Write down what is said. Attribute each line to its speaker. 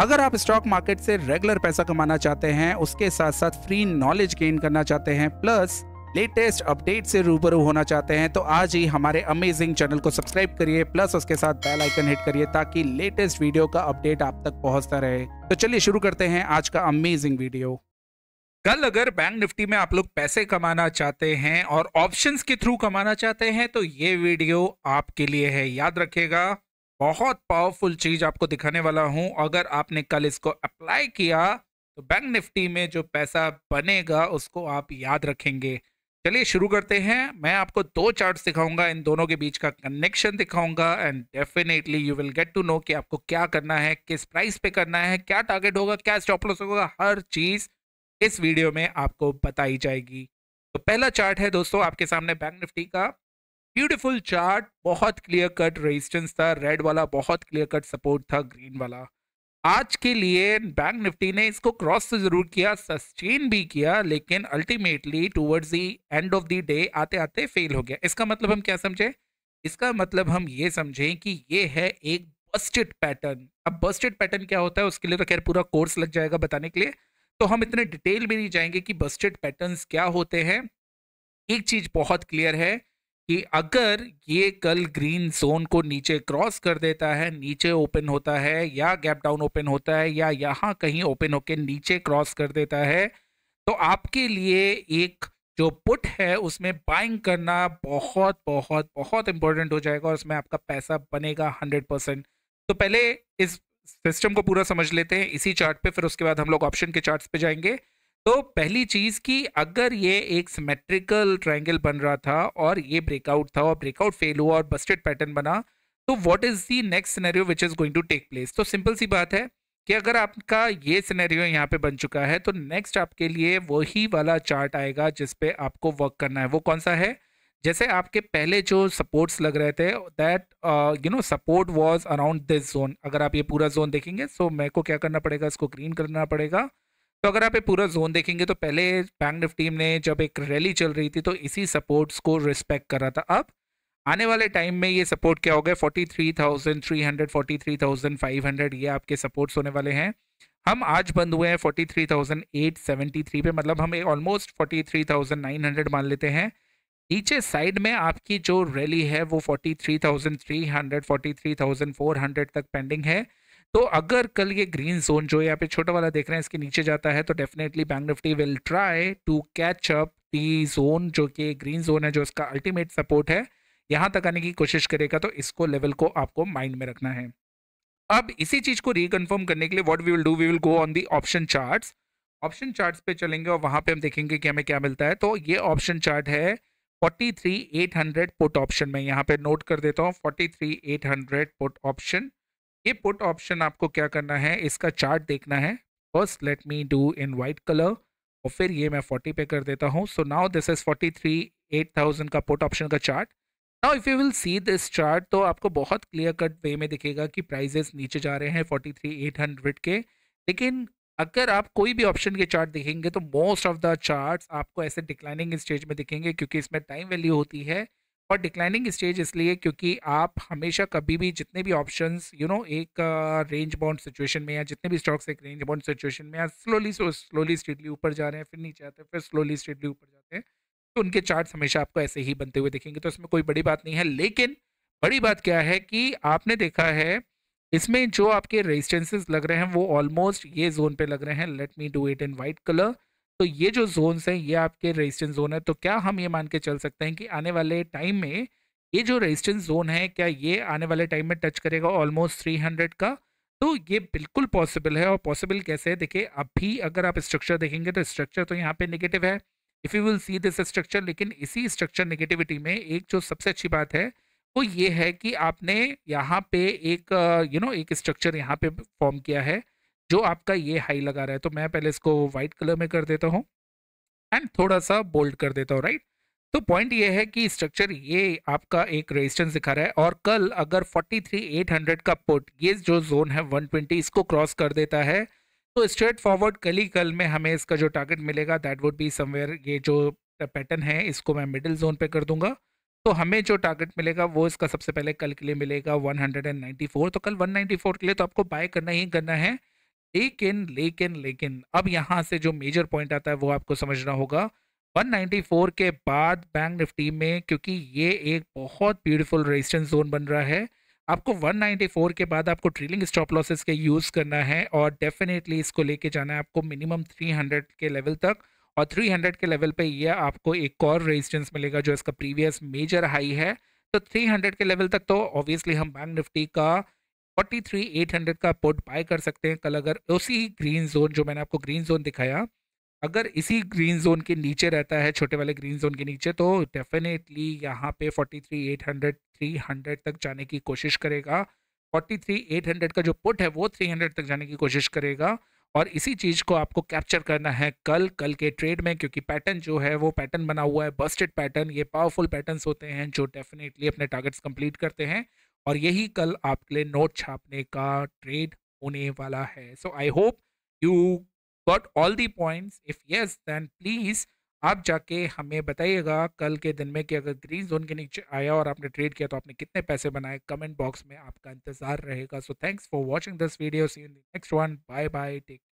Speaker 1: अगर आप stock market से रेगुलर पैसा कमाना चाहते हैं उसके साथ साथ फ्री नॉलेज गेन करना चाहते हैं प्लस लेटेस्ट अपडेट से रूबरू होना चाहते हैं तो आज ही हमारे अमेजिंग चैनल को सब्सक्राइब करिए प्लस उसके साथ बेल आइकन हिट करिए ताकि लेटेस्ट वीडियो का अपडेट आप तक पहुंचता रहे तो चलिए शुरू करते हैं आज का अमेजिंग वीडियो कल अगर बैंक निफ्टी में आप लोग पैसे कमाना चाहते हैं और ऑप्शंस के थ्रू कमाना चाहते हैं तो ये वीडियो आपके लिए है याद रखिएगा बहुत पावरफुल चीज आपको दिखाने वाला हूं अगर आपने कल इसको अप्लाई किया तो बैंक निफ्टी में जो पैसा बनेगा उसको आप याद रखेंगे चलिए शुरू करते हैं मैं आपको दो चार्ट दिखाऊंगा इन दोनों के बीच का कनेक्शन दिखाऊंगा and definitely you will get to know कि आपको क्या करना है किस प्राइस पे करना है क्या टारगेट होगा क्या स्टॉप लॉस होगा हर चीज इस वीडियो में आपको बताई जाएगी तो पहला चार्ट है दोस्तों आपके सामने बैंक निफ्टी का ब्यूटीफुल चार्ट बहुत क्लियर कट रेजिस्टेंस था रेड वाला बहुत क्लियर कट सपोर्ट था ग्रीन वाला आज के लिए बैंक निफ्टी ने इसको क्रॉस तो जरूर किया सस्टेन भी किया लेकिन ultimately towards the end of the day आते आते फेल हो गया इसका मतलब हम क्या समझे इसका मतलब हम ये समझें कि ये है एक बस्टेड पैटर्न अब बस्टेड पैटर्न क्या होता है उसके लिए तो खैर पूरा कोर्स लग जाएगा बताने के लिए तो हम इतने डिटेल में नहीं जाएंगे कि बस्टेड पैटर्न क्या होते हैं एक चीज़ बहुत क्लियर है कि अगर ये कल ग्रीन जोन को नीचे क्रॉस कर देता है नीचे ओपन होता है या गैप डाउन ओपन होता है या यहाँ कहीं ओपन होकर नीचे क्रॉस कर देता है तो आपके लिए एक जो पुट है उसमें बाइंग करना बहुत बहुत बहुत इंपॉर्टेंट हो जाएगा और उसमें आपका पैसा बनेगा हंड्रेड परसेंट तो पहले इस सिस्टम को पूरा समझ लेते हैं इसी चार्ट पे फिर उसके बाद हम लोग ऑप्शन के चार्ट्स पे जाएंगे तो पहली चीज कि अगर ये एक सिमेट्रिकल ट्रायंगल बन रहा था और ये ब्रेकआउट था और ब्रेकआउट फेल हुआ और बस्टेड पैटर्न बना तो what is the next scenario which is going to take place तो सिंपल सी बात है कि अगर आपका ये सिनेरियो यहाँ पे बन चुका है तो नेक्स्ट आपके लिए वही वाला चार्ट आएगा जिसपे आपको वर्क करना है वो कौन सा है जैसे आपके पहले जो सपोर्ट्स लग रहे थे that you know support was around this zone अगर आप ये पूरा जोन देखेंगे सो so मेरे को क्या करना पड़ेगा इसको ग्रीन करना पड़ेगा तो अगर आप ये पूरा जोन देखेंगे तो पहले बैंक निफ्टी ने जब एक रैली चल रही थी तो इसी सपोर्ट्स को रिस्पेक्ट कर रहा था अब आने वाले टाइम में ये सपोर्ट क्या हो गया forty three thousand three hundred forty three thousand five hundred ये आपके सपोर्ट्स होने वाले हैं हम आज बंद हुए हैं forty three thousand eight seventy three पे मतलब हम almost forty three thousand nine hundred मान लेते हैं नीचे साइड में आपकी जो रैली है वो forty three thousand three hundred forty three thousand four hundred तक पेंडिंग है तो अगर कल ये ग्रीन जोन जो यहाँ पे छोटा वाला देख रहे हैं इसके नीचे जाता है तो definitely bank Nifty will try to catch up the zone जो कि ग्रीन जोन है जो इसका अल्टीमेट सपोर्ट है यहाँ तक आने की कोशिश करेगा तो इसको लेवल को आपको माइंड में रखना है अब इसी चीज को रिकन्फर्म करने के लिए what we will do we will go on the option chart option chart पे चलेंगे और वहां पे हम देखेंगे कि हमें क्या मिलता है तो ये ऑप्शन चार्ट है 43800 पुट ऑप्शन में यहाँ पे नोट कर देता हूँ 43800 पुट ऑप्शन ये पुट ऑप्शन आपको क्या करना है इसका चार्ट देखना है first let me do in white colour और फिर ये मैं 40 पे कर देता हूँ सो नाउ दिस इज़ 43 8000 का पुट ऑप्शन का chart now if you will see this chart तो आपको बहुत क्लियर कट वे में दिखेगा कि प्राइजेस नीचे जा रहे हैं हंड्रेड के लेकिन अगर आप कोई भी ऑप्शन के चार्ट देखेंगे तो मोस्ट ऑफ द चार्ट आपको ऐसे डिक्लाइनिंग स्टेज में दिखेंगे क्योंकि इसमें टाइम वैल्यू होती है और डिक्लाइनिंग स्टेज इसलिए क्योंकि आप हमेशा कभी भी जितने भी ऑप्शंस यू नो एक रेंज बाउंड सिचुएशन में या जितने भी स्टॉक्स एक रेंज बाउंड सिचुएशन में या स्लोली स्लोली स्टेडली ऊपर जा रहे हैं फिर नीचे आते हैं फिर स्लोली स्टेडली ऊपर जाते हैं तो उनके चार्ट हमेशा आपको ऐसे ही बनते हुए दिखेंगे तो इसमें कोई बड़ी बात नहीं है लेकिन बड़ी बात क्या है कि आपने देखा है इसमें जो आपके रेजिस्टेंसेज लग रहे हैं वो ऑलमोस्ट ये जोन पे लग रहे हैं let me do it in white colour तो ये जो जोन्स हैं ये आपके रेजिस्टेंस जोन है तो क्या हम ये मान के चल सकते हैं कि आने वाले टाइम में ये जो रेजिस्टेंस जोन है क्या ये आने वाले टाइम में टच करेगा ऑलमोस्ट 300 का तो ये बिल्कुल पॉसिबल है और पॉसिबल कैसे है देखिए अभी अगर आप स्ट्रक्चर देखेंगे तो स्ट्रक्चर तो यहाँ पे नेगेटिव है if you will see this structure लेकिन इसी स्ट्रक्चर नेगेटिविटी में एक जो सबसे अच्छी बात है वो ये है कि आपने यहाँ पे एक यू नो know, एक स्ट्रक्चर यहाँ पे फॉर्म किया है जो आपका ये हाई लगा रहा है तो मैं पहले इसको वाइट कलर में कर देता हूँ एंड थोड़ा सा बोल्ड कर देता हूँ राइट तो पॉइंट ये है कि स्ट्रक्चर ये आपका एक रेजिस्टेंस दिखा रहा है और कल अगर 43800 का पुट ये जो जोन है 120 इसको क्रॉस कर देता है तो स्ट्रेट फॉरवर्ड कल ही कल में हमें इसका जो टारगेट मिलेगा दैट वुड बी समवेयर ये जो पैटर्न है इसको मैं मिडिल जोन पे कर दूंगा तो हमें जो टारगेट मिलेगा वो इसका सबसे पहले कल के लिए मिलेगा 194 तो कल 194 के लिए तो आपको बाय करना ही करना है लेकिन लेकिन लेकिन अब यहां से जो मेजर पॉइंट आता है वो आपको समझना होगा 194 के बाद बैंक निफ्टी में क्योंकि ये एक बहुत ब्यूटीफुल रेजिस्टेंस जोन बन रहा है आपको 194 के बाद आपको ट्रेलिंग स्टॉप लॉसेस के यूज़ करना है और डेफिनेटली इसको लेके जाना है आपको मिनिमम 300 के लेवल तक और 300 के लेवल पे ये आपको एक और रेजिस्टेंस मिलेगा जो इसका प्रीवियस मेजर हाई है तो थ्री के लेवल तक तो ऑब्वियसली हम बैंक निफ्टी का फोर्टी थ्री एट हंड्रेड का पुट बाय कर सकते हैं कल अगर उसी ग्रीन जोन जो मैंने आपको ग्रीन जोन दिखाया अगर इसी ग्रीन जोन के नीचे रहता है छोटे वाले ग्रीन जोन के नीचे तो डेफिनेटली यहाँ पे 43,800 300 तक जाने की कोशिश करेगा 43,800 का जो पुट है वो 300 तक जाने की कोशिश करेगा और इसी चीज़ को आपको कैप्चर करना है कल कल के ट्रेड में क्योंकि पैटर्न जो है वो पैटर्न बना हुआ है बस्टेड पैटर्न ये पावरफुल पैटर्न होते हैं जो डेफिनेटली अपने टारगेट्स कंप्लीट करते हैं और यही कल आपके लिए नोट छापने का ट्रेड होने वाला है so I hope you got all the points if yes then please आप जाके हमें बताइएगा कल के दिन में कि अगर ग्रीन जोन के नीचे आया और आपने ट्रेड किया तो आपने कितने पैसे बनाए कमेंट बॉक्स में आपका इंतजार रहेगा so thanks for watching this video see in next one bye bye take